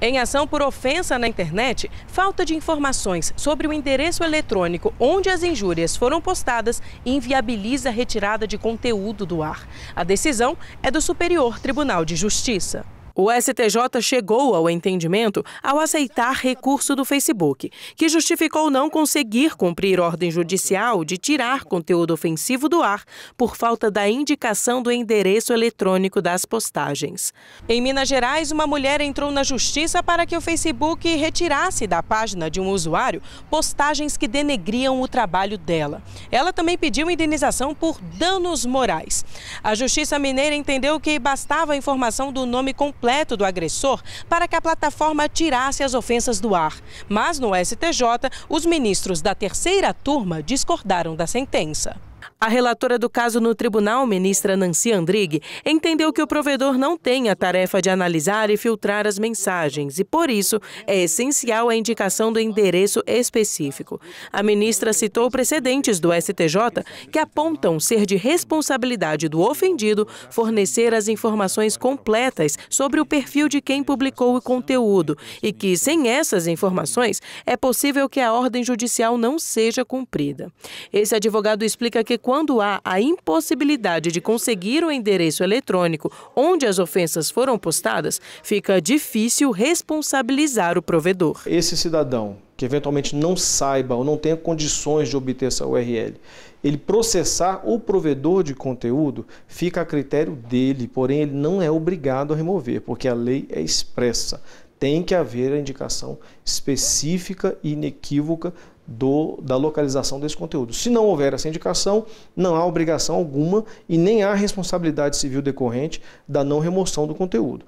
Em ação por ofensa na internet, falta de informações sobre o endereço eletrônico onde as injúrias foram postadas inviabiliza a retirada de conteúdo do ar. A decisão é do Superior Tribunal de Justiça. O STJ chegou ao entendimento ao aceitar recurso do Facebook, que justificou não conseguir cumprir ordem judicial de tirar conteúdo ofensivo do ar por falta da indicação do endereço eletrônico das postagens. Em Minas Gerais, uma mulher entrou na justiça para que o Facebook retirasse da página de um usuário postagens que denegriam o trabalho dela. Ela também pediu indenização por danos morais. A justiça mineira entendeu que bastava a informação do nome completo completo do agressor para que a plataforma tirasse as ofensas do ar. Mas no STJ, os ministros da terceira turma discordaram da sentença. A relatora do caso no tribunal, ministra Nancy Andrighi, entendeu que o provedor não tem a tarefa de analisar e filtrar as mensagens e, por isso, é essencial a indicação do endereço específico. A ministra citou precedentes do STJ que apontam ser de responsabilidade do ofendido fornecer as informações completas sobre o perfil de quem publicou o conteúdo e que, sem essas informações, é possível que a ordem judicial não seja cumprida. Esse advogado explica que quando há a impossibilidade de conseguir o endereço eletrônico onde as ofensas foram postadas, fica difícil responsabilizar o provedor. Esse cidadão que eventualmente não saiba ou não tenha condições de obter essa URL, ele processar o provedor de conteúdo fica a critério dele, porém ele não é obrigado a remover, porque a lei é expressa tem que haver a indicação específica e inequívoca do, da localização desse conteúdo. Se não houver essa indicação, não há obrigação alguma e nem há responsabilidade civil decorrente da não remoção do conteúdo.